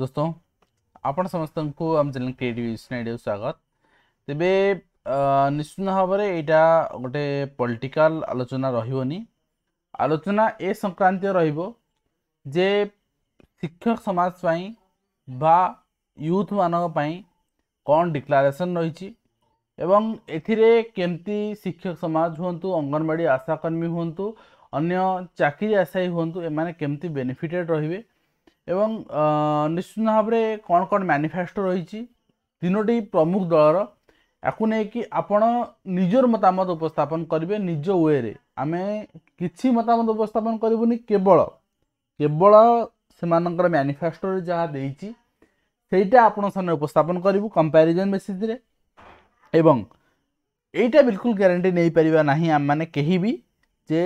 दोस्तों आपण समस्तଙ୍କୁ ଆମ ଚ୍ୟାନେଲ୍ କ୍ରିଏଟିଭ୍ ସ୍ନାଇଡ଼ିଓ ସ୍ୱାଗତ ତେବେ ନିଶ୍ଚିତ ଭାବରେ ଏଇଟା ଗୋଟେ ପଲିଟିକାଲ ଆଲୋଚନା ରହିବନି ଆଲୋଚନା ଏ ସଂକ୍ରାନ୍ତୀୟ ରହିବ ଯେ ଶିକ୍ଷକ ସମାଜ ପାଇଁ ବା ୟୁଥମାନଙ୍କ ପାଇଁ କ'ଣ ଡିକ୍ଲାରେସନ୍ ରହିଛି ଏବଂ ଏଥିରେ କେମିତି ଶିକ୍ଷକ ସମାଜ ହୁଅନ୍ତୁ ଅଙ୍ଗନବାଡ଼ି ଆଶାକର୍ମୀ ହୁଅନ୍ତୁ ଅନ୍ୟ ଚାକିରି ଆଶାୟୀ ହୁଅନ୍ତୁ ଏମାନେ କେମିତି ବେନିଫିଟେଡ଼୍ ରହିବେ ଏବଂ ନିଶ୍ଚିତ ଭାବରେ କ'ଣ କ'ଣ ମ୍ୟାନିଫେଷ୍ଟୋ ରହିଛି ତିନୋଟି ପ୍ରମୁଖ ଦଳର ୟାକୁ ନେଇକି ଆପଣ ନିଜର ମତାମତ ଉପସ୍ଥାପନ କରିବେ ନିଜ ୱେରେ ଆମେ କିଛି ମତାମତ ଉପସ୍ଥାପନ କରିବୁନି କେବଳ କେବଳ ସେମାନଙ୍କର ମ୍ୟାନିଫେଷ୍ଟୋରେ ଯାହା ଦେଇଛି ସେଇଟା ଆପଣଙ୍କ ସାମ୍ନାରେ ଉପସ୍ଥାପନ କରିବୁ କମ୍ପାରିଜନ୍ ବେସିସ୍ରେ ଏବଂ ଏଇଟା ବିଲକୁଲ ଗ୍ୟାରେଣ୍ଟି ନେଇପାରିବା ନାହିଁ ଆମମାନେ କେହି ବି ଯେ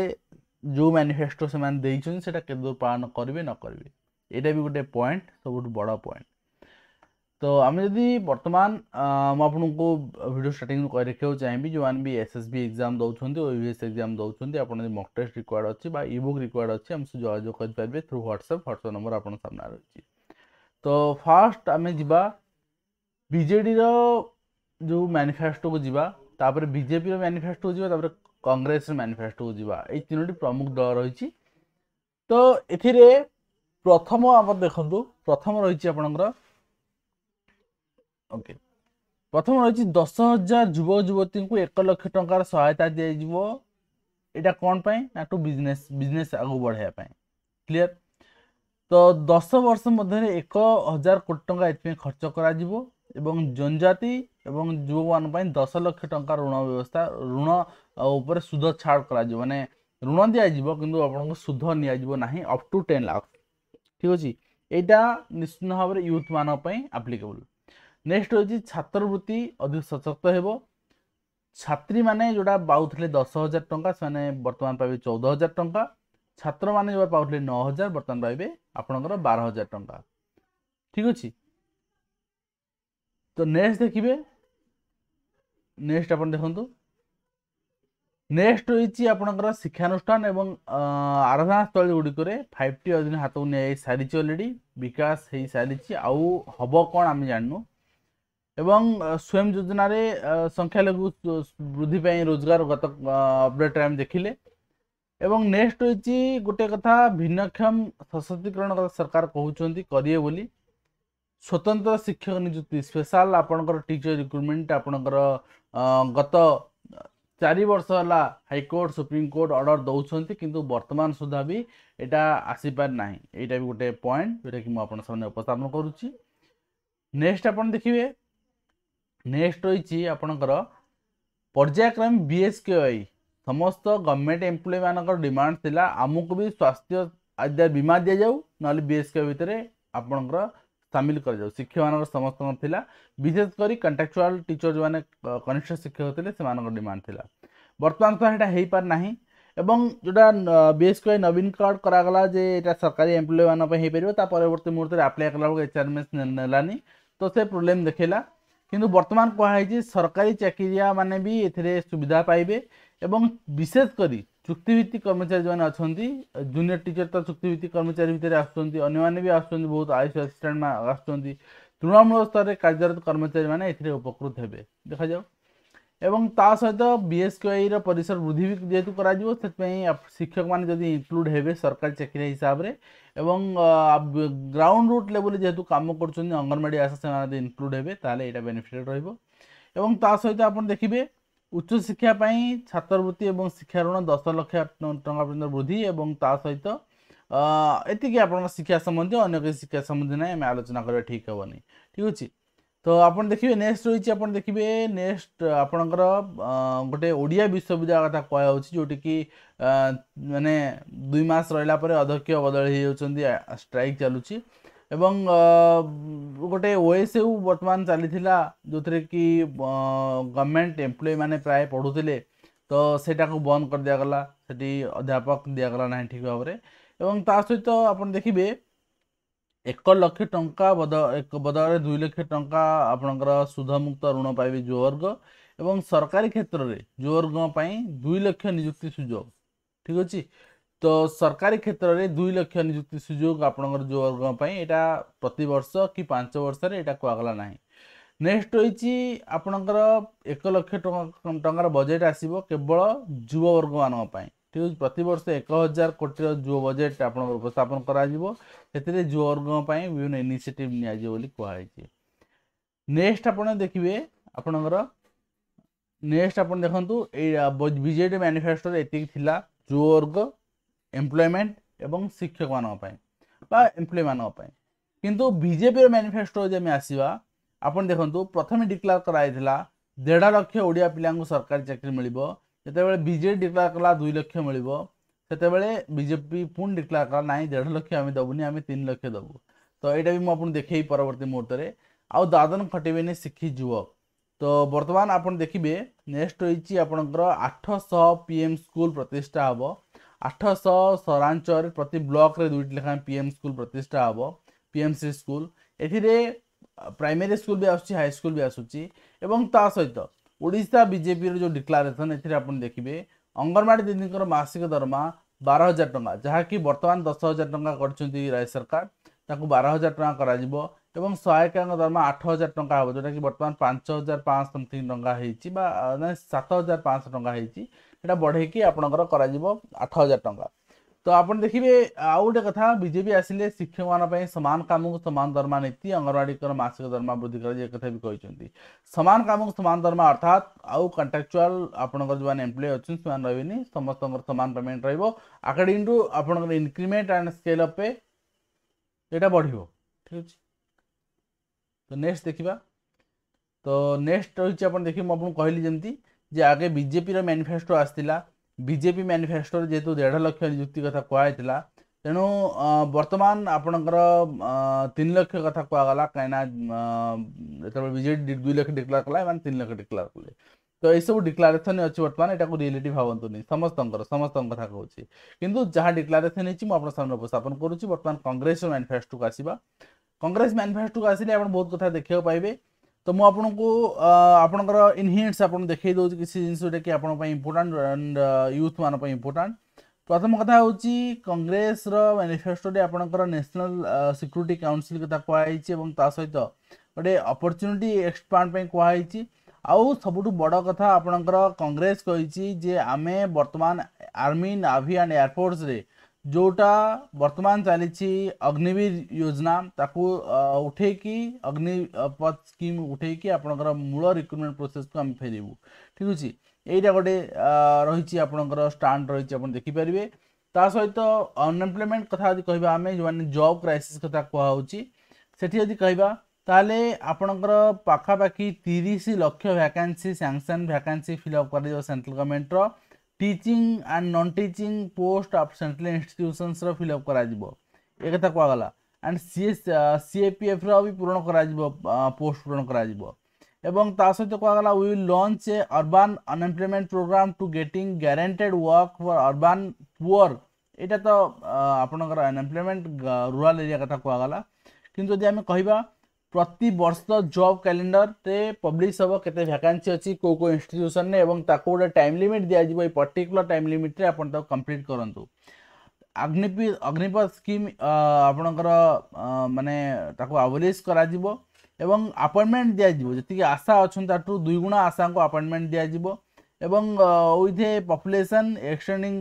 ଯେଉଁ ମ୍ୟାନିଫେଷ୍ଟୋ ସେମାନେ ଦେଇଛନ୍ତି ସେଇଟା କେବେ ପାଳନ କରିବେ ନ କରିବେ ଏଇଟା ବି ଗୋଟେ ପଏଣ୍ଟ ସବୁଠୁ ବଡ଼ ପଏଣ୍ଟ ତ ଆମେ ଯଦି ବର୍ତ୍ତମାନ ମୁଁ ଆପଣଙ୍କୁ ଭିଡ଼ିଓ ଷ୍ଟାର୍ଟିଂରୁ କହି ରଖିବାକୁ ଚାହିଁବି ଯେଉଁମାନେ ବି ଏସ୍ ଏସ୍ ବି ଏକ୍ଜାମ୍ ଦେଉଛନ୍ତି ଓ ୟୁଏସ୍ ଏକ୍ଜାମ୍ ଦେଉଛନ୍ତି ଆପଣ ଯଦି ମକ୍ ଟେଷ୍ଟ ରିକ୍ୱାର୍ଡ଼ ଅଛି ବା ଇବୁକ୍ ରିକ୍ୱାର୍ଡ଼ ଅଛି ଆମ ସହ ଯୋଗାଯୋଗ କରିପାରିବେ ଥ୍ରୁ ହ୍ୱାଟ୍ସଆପ୍ ହ୍ୱାଟ୍ସଆପ୍ ନମ୍ବର ଆପଣଙ୍କ ସାମ୍ନାରେ ରହିଛି ତ ଫାର୍ଷ୍ଟ ଆମେ ଯିବା ବିଜେଡ଼ିର ଯେଉଁ ମ୍ୟାନିଫେଷ୍ଟୋକୁ ଯିବା ତାପରେ ବିଜେପିର ମ୍ୟାନିଫେଷ୍ଟୋକୁ ଯିବା ତାପରେ କଂଗ୍ରେସର ମ୍ୟାନିଫେଷ୍ଟୋକୁ ଯିବା ଏଇ ତିନୋଟି ପ୍ରମୁଖ ଦଳ ରହିଛି ତ ଏଥିରେ প্রথম আমার দেখন্তু প্রথম রয়েছে আপনার ওকে প্রথম রয়েছে দশ হাজার যুবক যুবতী এক লক্ষ টাকার সহায়তা দিয়েযিব এটা কোণ পাই না টু বিজনেস বিজনেস আগু বড়াইয়া পাই ক্লিয়ার তো দশ বর্ষ মধ্যে এক হাজার কোটি টাকা এপাই খরচ করা যাব এবং জনজাতি এবং যুবক পাই দশ লক্ষ টাকার ঋণ ব্যবস্থা ঋণ উপরে সুদ ছাড় করা মানে ঋণ দিয়া কিন্তু আপনার সুদ নিয়া না অপ টু টেন লাখ ঠিক ଅଛି ଏଇଟା ନିଶ୍ଚିନ୍ତ ଭାବରେ ୟୁଥ୍ମାନଙ୍କ ପାଇଁ ଆପ୍ଲିକେବୁଲ୍ ନେକ୍ସଟ୍ ହେଉଛି ଛାତ୍ରବୃତ୍ତି ଅଧିକ ସଶକ୍ତ ହେବ ଛାତ୍ରୀମାନେ ଯେଉଁଟା ପାଉଥିଲେ ଦଶ ହଜାର ଟଙ୍କା ସେମାନେ ବର୍ତ୍ତମାନ ପାଇବେ ଚଉଦ ହଜାର ଟଙ୍କା ଛାତ୍ରମାନେ ଯେଉଁଟା ପାଉଥିଲେ ନଅ ହଜାର ବର୍ତ୍ତମାନ ପାଇବେ ଆପଣଙ୍କର ବାର ହଜାର ଟଙ୍କା ଠିକ୍ ଅଛି ତ ନେକ୍ସଟ୍ ଦେଖିବେ ନେକ୍ସଟ୍ ଆପଣ ଦେଖନ୍ତୁ ନେକ୍ସଟ ରହିଛି ଆପଣଙ୍କର ଶିକ୍ଷାନୁଷ୍ଠାନ ଏବଂ ଆରାଧନାସ୍ଥଳୀ ଗୁଡ଼ିକରେ ଫାଇଭ୍ ଟି ଅଧୀନ ହାତକୁ ନିଆଯାଇ ସାରିଛି ଅଲରେଡ଼ି ବିକାଶ ହେଇସାରିଛି ଆଉ ହେବ କ'ଣ ଆମେ ଜାଣିନୁ ଏବଂ ସ୍ୱୟଂ ଯୋଜନାରେ ସଂଖ୍ୟାଲଘୁ ବୃଦ୍ଧି ପାଇଁ ରୋଜଗାର ଗତ ଅପଡ଼େଟ୍ରେ ଆମେ ଦେଖିଲେ ଏବଂ ନେକ୍ସଟ ରହିଛି ଗୋଟେ କଥା ଭିନ୍ନକ୍ଷମ ସଶକ୍ତିକରଣ ସରକାର କହୁଛନ୍ତି କରିବେ ବୋଲି ସ୍ୱତନ୍ତ୍ର ଶିକ୍ଷକ ନିଯୁକ୍ତି ସ୍ପେଶାଲ ଆପଣଙ୍କର ଟିଚର ରିକ୍ରୁଟମେଣ୍ଟ ଆପଣଙ୍କର ଗତ ଚାରି ବର୍ଷ ହେଲା ହାଇକୋର୍ଟ ସୁପ୍ରିମକୋର୍ଟ ଅର୍ଡ଼ର ଦେଉଛନ୍ତି କିନ୍ତୁ ବର୍ତ୍ତମାନ ସୁଦ୍ଧା ବି ଏଇଟା ଆସିପାରି ନାହିଁ ଏଇଟା ବି ଗୋଟେ ପଏଣ୍ଟ ଯେଉଁଟାକି ମୁଁ ଆପଣଙ୍କ ସାମ୍ନାରେ ଉପସ୍ଥାପନ କରୁଛି ନେକ୍ସଟ ଆପଣ ଦେଖିବେ ନେକ୍ସଟ ରହିଛି ଆପଣଙ୍କର ପର୍ଯ୍ୟାୟକ୍ରମେ ବିଏସ୍କେୱାଇ ସମସ୍ତ ଗଭର୍ଣ୍ଣମେଣ୍ଟ ଏମ୍ପ୍ଲୟମାନଙ୍କର ଡିମାଣ୍ଡ ଥିଲା ଆମକୁ ବି ସ୍ୱାସ୍ଥ୍ୟ ଆଦ୍ୟ ବୀମା ଦିଆଯାଉ ନହେଲେ ବିଏସ୍କେ ଭିତରେ ଆପଣଙ୍କର ସାମିଲ କରାଯାଉ ଶିକ୍ଷକମାନଙ୍କର ସମସ୍ତଙ୍କର ଥିଲା ବିଶେଷ କରି କଣ୍ଟ୍ରାକ୍ଚୁଆଲ୍ ଟିଚର ଯେଉଁମାନେ କନିଷ୍ଠ ଶିକ୍ଷକ ଥିଲେ ସେମାନଙ୍କର ଡିମାଣ୍ଡ ଥିଲା ବର୍ତ୍ତମାନ ତ ସେଇଟା ହେଇପାରି ନାହିଁ ଏବଂ ଯେଉଁଟା ବିଏସ୍ କେ ନବୀନକରଣ କରାଗଲା ଯେ ଏଇଟା ସରକାରୀ ଏମ୍ପ୍ଲୟମାନଙ୍କ ପାଇଁ ହେଇପାରିବ ତା ପରବର୍ତ୍ତୀ ମୁହୂର୍ତ୍ତରେ ଆପ୍ଲାଏ କଲାବେଳକୁ ଏଚ୍ଆର୍ଏମ୍ଏସ୍ ନେଲାନି ତ ସେ ପ୍ରୋବ୍ଲେମ୍ ଦେଖେଇଲା କିନ୍ତୁ ବର୍ତ୍ତମାନ କୁହାହେଇଛି ସରକାରୀ ଚାକିରିଆମାନେ ବି ଏଥିରେ ସୁବିଧା ପାଇବେ ଏବଂ ବିଶେଷ କରି চুক্তিভিত্তিক কর্মচারী যে অনেক জুনিয়র টিচর তো চুক্তিভিত্তিক কর্মচারী ভিতরে আসছেন মানে বি আসছেন বহুত আইস আসিষ্টাট আসছেন তৃণমূল স্তরের কার্যরত কর্মচারী মানে এতে উপকৃত হবে দেখা যাও এবং তা সহ বিএসকেআইর পরিসর বৃদ্ধি যেহেতু করা সে শিক্ষক মানে যদি ইনক্লুড হবে সরকারি চাকরি হিসাবে এবং গ্রাউন্ড রুট লেভেলে যেহেতু কাম করছেন অঙ্গনবাড়ি আশা সে ইনক্লুড হবে তাহলে এটা বেনিফিটেড রহব এবং তা সহ আপনার দেখবে ଉଚ୍ଚଶିକ୍ଷା ପାଇଁ ଛାତ୍ରବୃତ୍ତି ଏବଂ ଶିକ୍ଷା ଋଣ ଦଶ ଲକ୍ଷ ଟଙ୍କା ପର୍ଯ୍ୟନ୍ତ ବୃଦ୍ଧି ଏବଂ ତା ସହିତ ଏତିକି ଆପଣଙ୍କ ଶିକ୍ଷା ସମ୍ବନ୍ଧୀୟ ଅନ୍ୟ କିଛି ଶିକ୍ଷା ସମ୍ବନ୍ଧୀୟ ନାହିଁ ଆମେ ଆଲୋଚନା କରିବା ଠିକ୍ ହେବନି ଠିକ୍ ଅଛି ତ ଆପଣ ଦେଖିବେ ନେକ୍ସଟ ରହିଛି ଆପଣ ଦେଖିବେ ନେକ୍ସଟ ଆପଣଙ୍କର ଗୋଟେ ଓଡ଼ିଆ ବିଶ୍ୱବିଦ୍ୟାଳୟ କଥା କୁହାଯାଉଛି ଯେଉଁଠିକି ମାନେ ଦୁଇ ମାସ ରହିଲା ପରେ ଅଧ୍ୟକ୍ଷ ବଦଳି ହେଇଯାଉଛନ୍ତି ଷ୍ଟ୍ରାଇକ୍ ଚାଲୁଛି এবং ଗୋଟେ ଓଏସ୍ୟୁ ବର୍ତ୍ତମାନ ଚାଲିଥିଲା ଯେଉଁଥିରେ କି ଗଭର୍ଣ୍ଣମେଣ୍ଟ ଏମ୍ପ୍ଲୟ ମାନେ ପ୍ରାୟ ପଢ଼ୁଥିଲେ ତ ସେଇଟାକୁ ବନ୍ଦ କରିଦିଆଗଲା ସେଠି ଅଧ୍ୟାପକ ଦିଆଗଲା ନାହିଁ ଠିକ୍ ଭାବରେ ଏବଂ ତା ସହିତ ଆପଣ ଦେଖିବେ ଏକ ଲକ୍ଷ ଟଙ୍କା ବଦ ବଦଳରେ ଦୁଇ ଲକ୍ଷ ଟଙ୍କା ଆପଣଙ୍କର ସୁଧମୁକ୍ତ ଋଣ ପାଇବେ ଯୁବବର୍ଗ ଏବଂ ସରକାରୀ କ୍ଷେତ୍ରରେ ଯୁବବର୍ଗ ପାଇଁ ଦୁଇ ଲକ୍ଷ ନିଯୁକ୍ତି ସୁଯୋଗ ଠିକ୍ ଅଛି ତ ସରକାରୀ କ୍ଷେତ୍ରରେ ଦୁଇ ଲକ୍ଷ ନିଯୁକ୍ତି ସୁଯୋଗ ଆପଣଙ୍କର ଯେଉଁ ବର୍ଗ ପାଇଁ ଏଇଟା ପ୍ରତିବର୍ଷ କି ପାଞ୍ଚ ବର୍ଷରେ ଏଇଟା କୁହାଗଲା ନାହିଁ ନେକ୍ସଟ ରହିଛି ଆପଣଙ୍କର ଏକ ଲକ୍ଷ ଟଙ୍କା ଟଙ୍କାର ବଜେଟ୍ ଆସିବ କେବଳ ଯୁବବର୍ଗମାନଙ୍କ ପାଇଁ ଠିକ୍ ଅଛି ପ୍ରତିବର୍ଷ ଏକ ହଜାର କୋଟିର ଯୁବ ବଜେଟ୍ ଆପଣଙ୍କର ଉପସ୍ଥାପନ କରାଯିବ ସେଥିରେ ଯୁବବର୍ଗଙ୍କ ପାଇଁ ବିଭିନ୍ନ ଇନିସିଏଟିଭ୍ ନିଆଯିବ ବୋଲି କୁହାଯାଇଛି ନେକ୍ସଟ ଆପଣ ଦେଖିବେ ଆପଣଙ୍କର ନେକ୍ସଟ ଆପଣ ଦେଖନ୍ତୁ ଏଇ ବିଜେଡ଼ି ମ୍ୟାନିଫେଷ୍ଟୋରେ ଏତିକି ଥିଲା ଯୁବବର୍ଗ ଏମ୍ପ୍ଲୟମେଣ୍ଟ ଏବଂ ଶିକ୍ଷକମାନଙ୍କ ପାଇଁ ବା ଏମ୍ପ୍ଲୟମାନଙ୍କ ପାଇଁ କିନ୍ତୁ ବିଜେପିର ମ୍ୟାନିଫେଷ୍ଟୋ ଯଦି ଆମେ ଆସିବା ଆପଣ ଦେଖନ୍ତୁ ପ୍ରଥମେ ଡିକ୍ଲାର କରାଯାଇଥିଲା ଦେଢ଼ ଲକ୍ଷ ଓଡ଼ିଆ ପିଲାଙ୍କୁ ସରକାରୀ ଚାକିରି ମିଳିବ ଯେତେବେଳେ ବିଜେଡ଼ି ଡିକ୍ଲାର କଲା ଦୁଇ ଲକ୍ଷ ମିଳିବ ସେତେବେଳେ ବିଜେପି ପୁଣି ଡିକ୍ଲାର କଲା ନାହିଁ ଦେଢ଼ ଲକ୍ଷ ଆମେ ଦେବୁନି ଆମେ ତିନି ଲକ୍ଷ ଦେବୁ ତ ଏଇଟା ବି ମୁଁ ଆପଣଙ୍କୁ ଦେଖେଇବି ପରବର୍ତ୍ତୀ ମୁହୂର୍ତ୍ତରେ ଆଉ ଦାଦନ ଖଟିବେନି ଶିଖି ଯୁବକ ତ ବର୍ତ୍ତମାନ ଆପଣ ଦେଖିବେ ନେକ୍ସଟ ରହିଛି ଆପଣଙ୍କର ଆଠଶହ ପି ଏମ୍ ସ୍କୁଲ ପ୍ରତିଷ୍ଠା ହେବ আঠশহ সহরাঞ্চল প্রতি ব্লকরে দুইটি লেখায় পিএম স্কুল প্রতিষ্ঠা হব পিএমসি স্কুল এথিরে প্রাইমেরি স্কুল বি আসুচি হাই স্কুল বি আসুচি এবং তা সহিত ওড়িশা বিজেপির যে ডিক্লারেসন এথিরে আপনি দেখবে অঙ্গনবাড়ি দিদিঙ্কর মাসিক দরমা ବାର ହଜାର ଟଙ୍କା ଯାହାକି ବର୍ତ୍ତମାନ ଦଶ ହଜାର ଟଙ୍କା କରିଛନ୍ତି ରାଜ୍ୟ ସରକାର ତାକୁ ବାର ହଜାର ଟଙ୍କା କରାଯିବ ଏବଂ ସହାୟିକାଙ୍କ ଦରମା ଆଠ ହଜାର ଟଙ୍କା ହେବ ଯେଉଁଟାକି ବର୍ତ୍ତମାନ ପାଞ୍ଚ ହଜାର ପାଞ୍ଚ ସମଥିଙ୍ଗ ଟଙ୍କା ହେଇଛି ବା ସାତ ହଜାର ପାଞ୍ଚଶହ ଟଙ୍କା ହେଇଛି सेटा बढ़ेगी आपणकर आठ हजार टाँचा तो आप देखिए आउ गोटे कथा बीजेपी आसिले शिक्षक मानी सामान कम को सामान दरमा नीति अंगनवाड़ी मासिक दरमा वृद्धि कर सामान कम को सामान दरमा अर्थात आउ कंट्राक्चुआल आप जो एम्प्लय अच्छे रही समस्त सामान पेमेंट रोक आकाडिंग टू आप इनक्रिमेंट एंड स्केल पे ये बढ़ तो नेक्स्ट देखा तो नेक्स्ट रही देखिए मुझे कहली जमी ଯେ ଆଗେ ବିଜେପିର ମ୍ୟାନିଫେଷ୍ଟୋ ଆସିଥିଲା ବିଜେପି ମ୍ୟାନିଫେଷ୍ଟୋରେ ଯେହେତୁ ଦେଢ଼ ଲକ୍ଷ ନିଯୁକ୍ତି କଥା କୁହାଯାଇଥିଲା ତେଣୁ ବର୍ତ୍ତମାନ ଆପଣଙ୍କର ତିନି ଲକ୍ଷ କଥା କୁହାଗଲା କାହିଁକିନା ଯେତେବେଳେ ବିଜେଡ଼ି ଦୁଇ ଲକ୍ଷ ଡିକ୍ଲାର କଲା ଏମାନେ ତିନି ଲକ୍ଷ ଡିକ୍ଲାର କଲେ ତ ଏସବୁ ଡିକ୍ଲାରେସନ୍ ଅଛି ବର୍ତ୍ତମାନ ଏଟାକୁ ରିଏଲିଟି ଭାବନ୍ତୁନି ସମସ୍ତଙ୍କର ସମସ୍ତଙ୍କ କଥା କହୁଛି କିନ୍ତୁ ଯାହା ଡିକ୍ଲାରେସନ୍ ହେଇଛି ମୁଁ ଆପଣଙ୍କ ସାମ୍ନାରେ ଉପସ୍ଥାପନ କରୁଛି ବର୍ତ୍ତମାନ କଂଗ୍ରେସର ମ୍ୟାନିଫେଷ୍ଟୋକୁ ଆସିବା କଂଗ୍ରେସ ମ୍ୟାନିଫେଷ୍ଟୋକୁ ଆସିଲେ ଆପଣ ବହୁତ କଥା ଦେଖିବାକୁ ପାଇବେ ତ ମୁଁ ଆପଣଙ୍କୁ ଆପଣଙ୍କର ଇନହିଣ୍ଟସ୍ ଆପଣ ଦେଖାଇ ଦେଉଛି କିଛି ଜିନିଷ ଯେଉଁଟାକି ଆପଣଙ୍କ ପାଇଁ ଇମ୍ପୋର୍ଟାଣ୍ଟ ଆଣ୍ଡ ୟୁଥମାନଙ୍କ ପାଇଁ ଇମ୍ପୋର୍ଟାଣ୍ଟ ପ୍ରଥମ କଥା ହେଉଛି କଂଗ୍ରେସର ମ୍ୟାନିଫେଷ୍ଟୋରେ ଆପଣଙ୍କର ନ୍ୟାସନାଲ୍ ସିକ୍ୟୁରିଟି କାଉନସିଲ୍ କଥା କୁହାଯାଇଛି ଏବଂ ତା ସହିତ ଗୋଟେ ଅପରଚ୍ୟୁନିଟି ଏକ୍ସପାଣ୍ଡ ପାଇଁ କୁହାଯାଇଛି ଆଉ ସବୁଠୁ ବଡ଼ କଥା ଆପଣଙ୍କର କଂଗ୍ରେସ କହିଛି ଯେ ଆମେ ବର୍ତ୍ତମାନ ଆର୍ମି ନାଭି ଆଣ୍ଡ ଏୟାରଫୋର୍ସରେ ଯେଉଁଟା ବର୍ତ୍ତମାନ ଚାଲିଛି ଅଗ୍ନିବୀର ଯୋଜନା ତାକୁ ଉଠେଇକି ଅଗ୍ନିପଥ ସ୍କିମ୍ ଉଠେଇକି ଆପଣଙ୍କର ମୂଳ ରିକ୍ରୁଟମେଣ୍ଟ ପ୍ରୋସେସକୁ ଆମେ ଫେରିବୁ ଠିକ୍ ଅଛି ଏଇଟା ଗୋଟେ ରହିଛି ଆପଣଙ୍କର ଷ୍ଟାଣ୍ଡ ରହିଛି ଆପଣ ଦେଖିପାରିବେ ତା ସହିତ ଅନଏମ୍ପ୍ଲୟମେଣ୍ଟ କଥା ଯଦି କହିବା ଆମେ ଯେଉଁମାନେ ଜବ୍ କ୍ରାଇସିସ୍ କଥା କୁହାହେଉଛି ସେଠି ଯଦି କହିବା ତାହେଲେ ଆପଣଙ୍କର ପାଖାପାଖି ତିରିଶ lakh vacancy sanction vacancy fill up କରାଯିବ ସେଣ୍ଟ୍ରାଲ ଗଭର୍ଣ୍ଣମେଣ୍ଟର teaching and non teaching post of central ইনস্টিट्यूशन्सର ଫିଲ୍ ଅପ୍ କରାଯିବ ଏ କଥା କୁହାଗଲା ଆଣ୍ଡ ସିଏ ସିଏପିଏଫ୍ର ବି ପୂରଣ କରାଯିବ ପୋଷ୍ଟ ପୂରଣ କରାଯିବ ଏବଂ ତା ସହିତ କୁହାଗଲା we launch a urban unemployment programme to getting guaranteed work for urban poor ଏଇଟା ତ ଆପଣଙ୍କର ଅନଏମ୍ପ୍ଲୟମେଣ୍ଟ ରୁରାଲ୍ ଏରିଆ କଥା କୁହାଗଲା କିନ୍ତୁ ଯଦି ଆମେ କହିବା ପ୍ରତିବର୍ଷ ଜବ୍ କ୍ୟାଲେଣ୍ଡରରେ ପବ୍ଲିଶ ହେବ କେତେ ଭ୍ୟାକାନ୍ସି ଅଛି କେଉଁ କେଉଁ ଇନଷ୍ଟିଚ୍ୟୁସନରେ ଏବଂ ତାକୁ ଗୋଟେ ଟାଇମ୍ ଲିମିଟ୍ ଦିଆଯିବ ଏଇ ପର୍ଟିକୁଲାର ଟାଇମ୍ ଲିମିଟ୍ରେ ଆପଣ ତାକୁ କମ୍ପ୍ଲିଟ୍ କରନ୍ତୁ ଅଗ୍ନିପି ଅଗ୍ନିପଥ ସ୍କିମ୍ ଆପଣଙ୍କର ମାନେ ତାକୁ ଆଭରେଜ୍ କରାଯିବ ଏବଂ ଆପଏଣ୍ଟମେଣ୍ଟ ଦିଆଯିବ ଯେତିକି ଆଶା ଅଛନ୍ତି ତାଠୁ ଦୁଇ ଗୁଣା ଆଶାଙ୍କୁ ଆପଏଣ୍ଟମେଣ୍ଟ ଦିଆଯିବ ଏବଂ with a population extending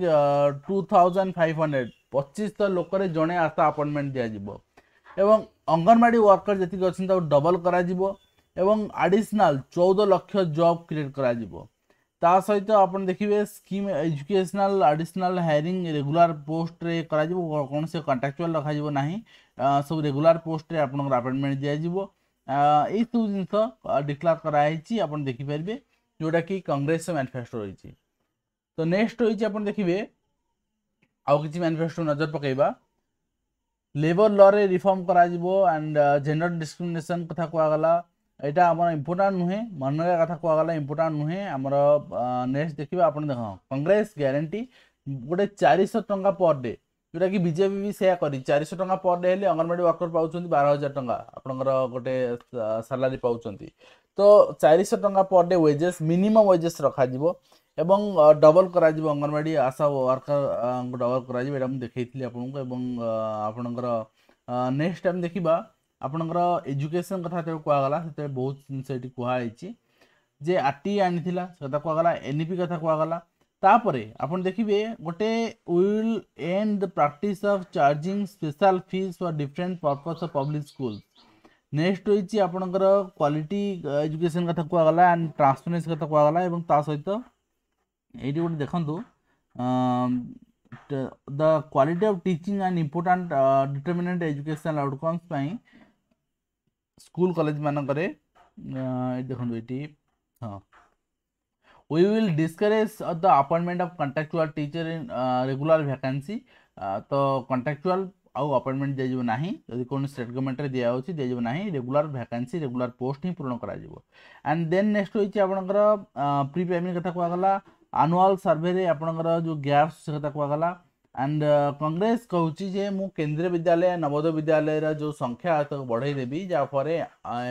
two thousand five hundred ପଚିଶଶହ ଲୋକରେ ଜଣେ ଆଶା ଆପଏଣ୍ଟମେଣ୍ଟ ଦିଆଯିବ ଏବଂ ଅଙ୍ଗନବାଡ଼ି ୱାର୍କର ଯେତିକି ଅଛନ୍ତି ତାକୁ ଡବଲ୍ କରାଯିବ ଏବଂ ଆଡ଼ିସନାଲ୍ ଚଉଦ ଲକ୍ଷ ଜବ୍ କ୍ରିଏଟ୍ କରାଯିବ ତା ସହିତ ଆପଣ ଦେଖିବେ scheme educational additional hiring regular ପୋଷ୍ଟରେ କରାଯିବ କୌଣସି କଣ୍ଟ୍ରାକ୍ଚୁଆଲ୍ ରଖାଯିବ ନାହିଁ ସବୁ ରେଗୁଲାର ପୋଷ୍ଟରେ ଆପଣଙ୍କର ଆପଏଣ୍ଟମେଣ୍ଟ ଦିଆଯିବ ଏଇସବୁ ଜିନିଷ ଡିକ୍ଲାର କରାହେଇଛି ଆପଣ ଦେଖିପାରିବେ ଯେଉଁଟାକି କଂଗ୍ରେସର ମ୍ୟାନିଫେଷ୍ଟୋ ରହିଛି ତ ନେକ୍ସଟ ରହିଛି ଆପଣ ଦେଖିବେ ଆଉ କିଛି ମ୍ୟାନିଫେଷ୍ଟୋ ନଜର ପକାଇବା লেবর লরে রিফর্ম করা যাব আন্ড জেন্ডর ডিসক্রিমিনেসন কথা কুয়াগলা এটা আমার ইম্পর্টাট নুহে মনরেগা কথা কুয়াগলা ইম্পর্টাট নুহে আমার নেক্সট দেখবে আপনার দেখ কংগ্রেস গ্যারেটি গোটে চারিশ টঙ্কা পর ডে ଯେଉଁଟା କି ବିଜେପି ବି ସେୟା କରି ଚାରିଶହ ଟଙ୍କା ପର୍ ଡେ ହେଲେ ଅଙ୍ଗନବାଡ଼ି ୱାର୍କର ପାଉଛନ୍ତି ବାର ହଜାର ଟଙ୍କା ଆପଣଙ୍କର ଗୋଟେ ସାଲାରୀ ପାଉଛନ୍ତି ତ ଚାରିଶହ ଟଙ୍କା per day wages minimum wages ରଖାଯିବ এবং ডবল করা অঙ্গনবাড়ি আশা ওয়ার্কর ডবল করা এটা দেখাই আপনার এবং আপনার নেক্সট টাইম দেখা আপনার এজুকেশন কথা যেত কুহগলা সেত বহু জিনিস এটি কুহাইছি যে আটি আনিলা সেটা কুহগলা এনইপি কথা কুহগলা তাপরে আপনার দেখবে গোটে will end the practice of charging special fees for different purpose of public school next হয়েছি আপনার কোয়ালিটি এজুকেশন কথা কুহগলা আন্ড ট্রান্সপরেন্সি কথা কুহগলা এবং তা সহিত ଏଇଠି ଗୋଟେ ଦେଖନ୍ତୁ the quality of teaching and important determinant educational outcomes ପାଇଁ ସ୍କୁଲ କଲେଜମାନଙ୍କରେ ଦେଖନ୍ତୁ ଏଇଠି ହଁ we will discourage uh, the appointment of contractual teacher in uh, regular vacancy uh, ତ contractual ଆଉ ଆପଏଣ୍ଟମେଣ୍ଟ ଦିଆଯିବ ନାହିଁ ଯଦି କୌଣସି ଷ୍ଟେଟ୍ ଗଭର୍ଣ୍ଣମେଣ୍ଟରେ ଦିଆହେଉଛି ଦିଆଯିବ ନାହିଁ ରେଗୁଲାର ଭ୍ୟାକାନ୍ସି ରେଗୁଲାର ପୋଷ୍ଟ ହିଁ ପୂରଣ କରାଯିବ ଆଣ୍ଡ ଦେନ୍ ନେକ୍ସଟ ହେଉଛି ଆପଣଙ୍କର ପ୍ରି ପ୍ରାଇମେରୀ କଥା କୁହାଗଲା ଆନୁଆଲ୍ ସର୍ଭେରେ ଆପଣଙ୍କର ଯେଉଁ ଗ୍ୟାପ୍ସ ସେ କଥା କୁହାଗଲା ଆଣ୍ଡ କଂଗ୍ରେସ କହୁଛି ଯେ ମୁଁ କେନ୍ଦ୍ରୀୟ ବିଦ୍ୟାଳୟ ନବୋଦୟ ବିଦ୍ୟାଳୟର ଯେଉଁ ସଂଖ୍ୟା ତାକୁ ବଢ଼େଇ ଦେବି ଯାହାଫଳରେ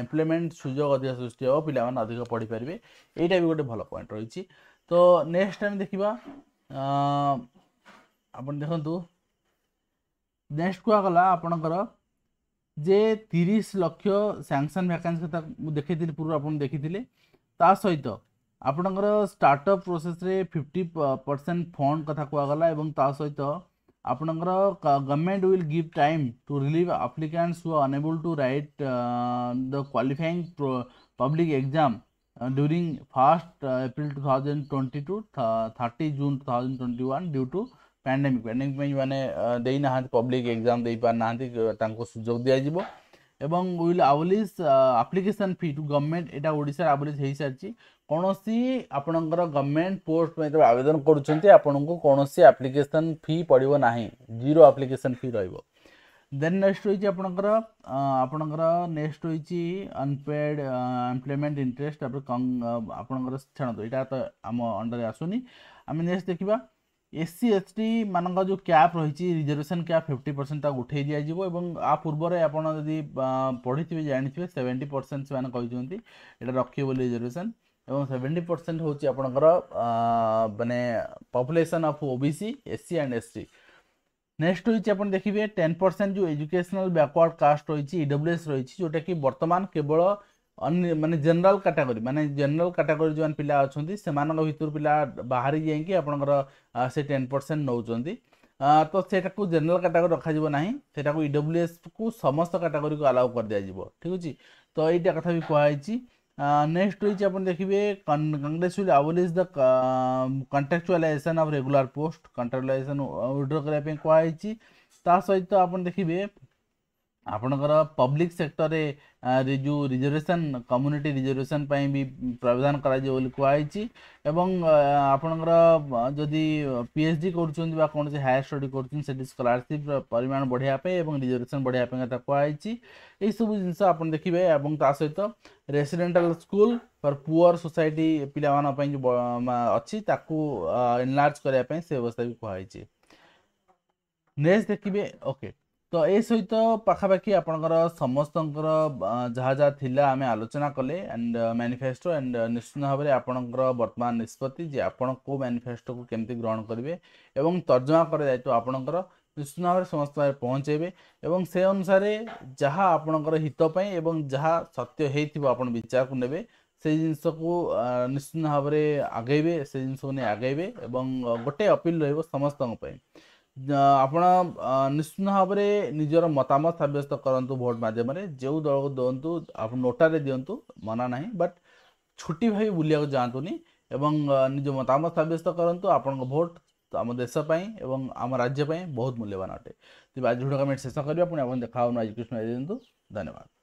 ଏମ୍ପ୍ଲୟମେଣ୍ଟ ସୁଯୋଗ ଅଧିକ ସୃଷ୍ଟି ହେବ ପିଲାମାନେ ଅଧିକ ପଢ଼ିପାରିବେ ଏଇଟା ବି ଗୋଟେ ଭଲ ପଏଣ୍ଟ ରହିଛି ତ ନେକ୍ସଟ ଆମେ ଦେଖିବା ଆପଣ ଦେଖନ୍ତୁ ନେକ୍ସଟ କୁହାଗଲା ଆପଣଙ୍କର ଯେ ତିରିଶ ଲକ୍ଷ ସ୍ୟାଙ୍ଗସନ୍ ଭ୍ୟାକାନ୍ସି କଥା ମୁଁ ଦେଖେଇଥିଲି ପୂର୍ବରୁ ଆପଣ ଦେଖିଥିଲେ ତା ସହିତ ଆପଣଙ୍କର ଷ୍ଟାର୍ଟଅପ୍ ପ୍ରୋସେସ୍ରେ ଫିଫ୍ଟି ପରସେଣ୍ଟ ଫଣ୍ଡ କଥା କୁହାଗଲା ଏବଂ ତା ସହିତ ଆପଣଙ୍କର government will give time to relieve applicants who unable to write the qualifying public exam during first April two thousand twenty to thirty June two thousand twenty one due to pandemic pandemic ପାଇଁ ମାନେ ଦେଇନାହାନ୍ତି public exam ଦେଇପାରିନାହାନ୍ତି ତାଙ୍କୁ ସୁଯୋଗ ଦିଆଯିବ ଏବଂ will abolish application fee to government ଏଇଟା ଓଡ଼ିଶାରେ ଆବୁଲିସ୍ ହୋଇସାରିଛି कौनसी आपण गवर्नमेंट पोस्ट में आवेदन करपण आप्लिकेसन फी पड़े ना जीरो आप्लिकेसन फी र देन नेक्स्ट हो आपणकर आपणकर नेक्स्ट अनपेड एम्प्लयमेंट इंटरेस्ट आपणकर छाणत यहाँ तो आम अंडर आसुनी आम नेक्स्ट देखा एस सी एस टी मान जो क्या रही रिजर्वेशन क्या फिफ्टी परसेंट उठे दिजो आ पूर्वर आपड़ जब पढ़ी थे जानते हैं सेवेन्टी परसेंट से रखिए रिजर्वेशन এবং ସେଭେଣ୍ଟି ପରସେଣ୍ଟ ହେଉଛି ଆପଣଙ୍କର ମାନେ population of O B C S C and S C next ହେଉଛି ଆପଣ ଦେଖିବେ ଟେନ୍ ପରସେଣ୍ଟ ଯେଉଁ ଏଜୁକେସନାଲ୍ ବ୍ୟାକୱାର୍ଡ଼ କାଷ୍ଟ ରହିଛି ଇଡବ୍ଲ୍ୟୁଏସ୍ ରହିଛି ଯେଉଁଟାକି ବର୍ତ୍ତମାନ କେବଳ ମାନେ ଜେନେରାଲ କାଟାଗୋରୀ ମାନେ ଜେନେରାଲ କାଟାଗୋରୀ ଯେଉଁମାନେ ପିଲା ଅଛନ୍ତି ସେମାନଙ୍କ ଭିତରୁ ପିଲା ବାହାରି ଯାଇକି ଆପଣଙ୍କର ସେ ଟେନ୍ ପରସେଣ୍ଟ ନେଉଛନ୍ତି ତ ସେଇଟାକୁ ଜେନେରାଲ କାଟାଗୋରୀ ରଖାଯିବ ନାହିଁ ସେଇଟାକୁ ଇଡବ୍ଲ୍ୟୁଏସ୍କୁ ସମସ୍ତ କାଟାଗୋରୀକୁ ଆଲାଉ କରିଦିଆଯିବ ଠିକ୍ ଅଛି ତ ଏଇଟା କଥା ବି କୁହାଯାଇଛି नेक्स्ट हो अपन देखिए कंग्रेचुअल abolish the contractualisation of regular post contractualisation withdraw करने कहुई सहित आप तो देखिए आपणकर पब्लिक सेक्टर में जो रिजर्वेशन कम्युनिटी रिजर्वेशन भी प्रावधान कर जदि पी एच डी कर हायर स्टडी कर स्कलारसीप परिमाण बढ़ाया रिजर्वेशन बढ़ाया कहुई यही सब जिनस देखिए सहित residential school for poor society पे जो अच्छी एनलार्ज करने व्यवस्था भी कहुई नेक्स्ट देखिए ओके okay. ତ ଏ ସହିତ ପାଖାପାଖି ଆପଣଙ୍କର ସମସ୍ତଙ୍କର ଯାହା ଯାହା ଥିଲା ଆମେ ଆଲୋଚନା କଲେ ଆଣ୍ଡ ମ୍ୟାନିଫେଷ୍ଟୋ ଆଣ୍ଡ ନିଶ୍ଚିତ ଭାବରେ ଆପଣଙ୍କର ବର୍ତ୍ତମାନ ନିଷ୍ପତ୍ତି ଯେ ଆପଣ କେଉଁ ମ୍ୟାନିଫେଷ୍ଟୋକୁ କେମିତି ଗ୍ରହଣ କରିବେ ଏବଂ ତର୍ଜମା କରା ଦାୟିତ୍ୱ ଆପଣଙ୍କର ନିଶ୍ଚିତ ଭାବରେ ସମସ୍ତ ପହଞ୍ଚାଇବେ ଏବଂ ସେ ଅନୁସାରେ ଯାହା ଆପଣଙ୍କର ହିତ ପାଇଁ ଏବଂ ଯାହା ସତ୍ୟ ହେଇଥିବ ଆପଣ ବିଚାରକୁ ନେବେ ସେଇ ଜିନିଷକୁ ନିଶ୍ଚିତ ଭାବରେ ଆଗେଇବେ ସେ ଜିନିଷକୁ ନେଇ ଆଗେଇବେ ଏବଂ ଗୋଟେ ଅପିଲ ରହିବ ସମସ୍ତଙ୍କ ପାଇଁ ଆପଣ ନିଶ୍ଚିତ ଭାବରେ ନିଜର ମତାମତ ସାବ୍ୟସ୍ତ କରନ୍ତୁ ଭୋଟ୍ ମାଧ୍ୟମରେ ଯେଉଁ ଦଳକୁ ଦିଅନ୍ତୁ ଆପଣ ନୋଟାରେ ଦିଅନ୍ତୁ ମନା ନାହିଁ ବଟ୍ ଛୁଟି ଭାବି ବୁଲିବାକୁ ଯାଆନ୍ତୁନି ଏବଂ ନିଜ ମତାମତ ସାବ୍ୟସ୍ତ କରନ୍ତୁ ଆପଣଙ୍କ ଭୋଟ୍ ଆମ ଦେଶ ପାଇଁ ଏବଂ ଆମ ରାଜ୍ୟ ପାଇଁ ବହୁତ ମୂଲ୍ୟବାନ ଅଟେ ତେବେ ଆଜି ଭିଡ଼ିଓ ଆମେ ଶେଷ କରିବା ପୁଣି ଆପଣ ଦେଖା ହେଉନ ଏଜୁକେସନ୍ ଦିଅନ୍ତୁ ଧନ୍ୟବାଦ